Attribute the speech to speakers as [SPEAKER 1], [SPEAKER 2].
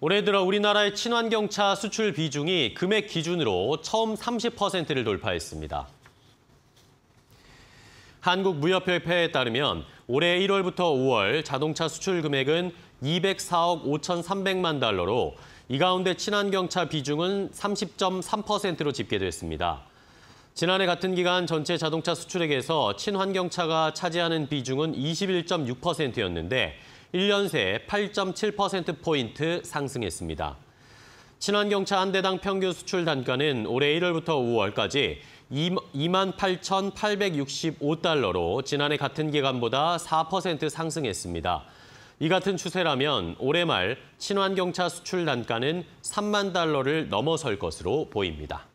[SPEAKER 1] 올해 들어 우리나라의 친환경차 수출 비중이 금액 기준으로 처음 30%를 돌파했습니다. 한국무역협회에 따르면 올해 1월부터 5월 자동차 수출 금액은 204억 5,300만 달러로 이 가운데 친환경차 비중은 30.3%로 집계됐습니다. 지난해 같은 기간 전체 자동차 수출액에서 친환경차가 차지하는 비중은 21.6%였는데 1년 새 8.7%포인트 상승했습니다. 친환경차 한 대당 평균 수출 단가는 올해 1월부터 5월까지 28,865달러로 지난해 같은 기간보다 4% 상승했습니다. 이 같은 추세라면 올해 말 친환경차 수출 단가는 3만 달러를 넘어설 것으로 보입니다.